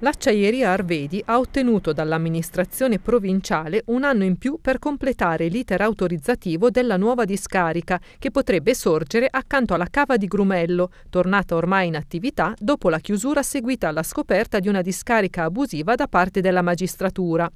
L'acciaieria Arvedi ha ottenuto dall'amministrazione provinciale un anno in più per completare l'iter autorizzativo della nuova discarica che potrebbe sorgere accanto alla cava di Grumello, tornata ormai in attività dopo la chiusura seguita alla scoperta di una discarica abusiva da parte della magistratura.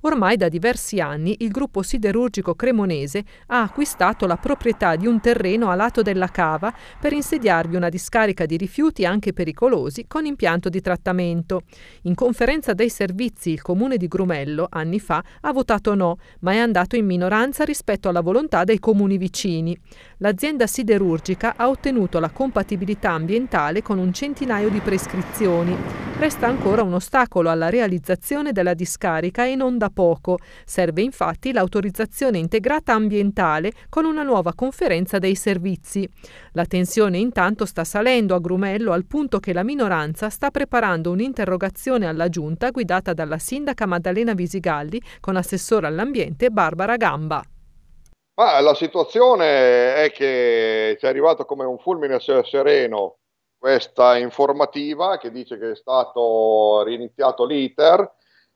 Ormai da diversi anni il gruppo siderurgico cremonese ha acquistato la proprietà di un terreno a lato della cava per insediarvi una discarica di rifiuti anche pericolosi con impianto di trattamento. In conferenza dei servizi il comune di Grumello anni fa ha votato no, ma è andato in minoranza rispetto alla volontà dei comuni vicini. L'azienda siderurgica ha ottenuto la compatibilità ambientale con un centinaio di prescrizioni resta ancora un ostacolo alla realizzazione della discarica e non da poco. Serve infatti l'autorizzazione integrata ambientale con una nuova conferenza dei servizi. La tensione intanto sta salendo a Grumello al punto che la minoranza sta preparando un'interrogazione alla giunta guidata dalla sindaca Maddalena Visigalli con assessore all'ambiente Barbara Gamba. Ma la situazione è che ci è arrivato come un fulmine sereno questa informativa che dice che è stato riniziato l'iter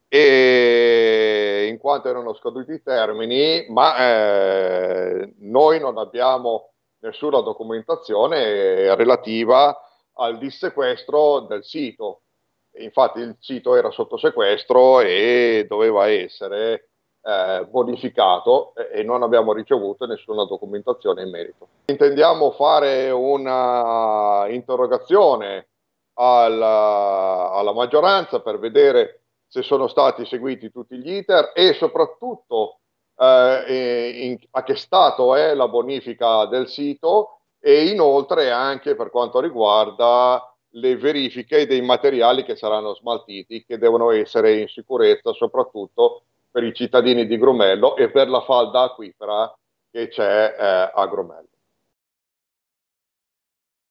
e in quanto erano scaduti i termini, ma eh, noi non abbiamo nessuna documentazione relativa al dissequestro del sito. Infatti il sito era sotto sequestro e doveva essere eh, bonificato e non abbiamo ricevuto nessuna documentazione in merito intendiamo fare una interrogazione alla, alla, maggioranza per vedere se sono stati seguiti tutti gli iter e soprattutto eh, eh, in, a che stato è la bonifica del sito e inoltre anche per quanto riguarda le verifiche dei materiali che saranno smaltiti che devono essere in sicurezza soprattutto per i cittadini di Grumello e per la falda acquifera che c'è eh, a Grumello.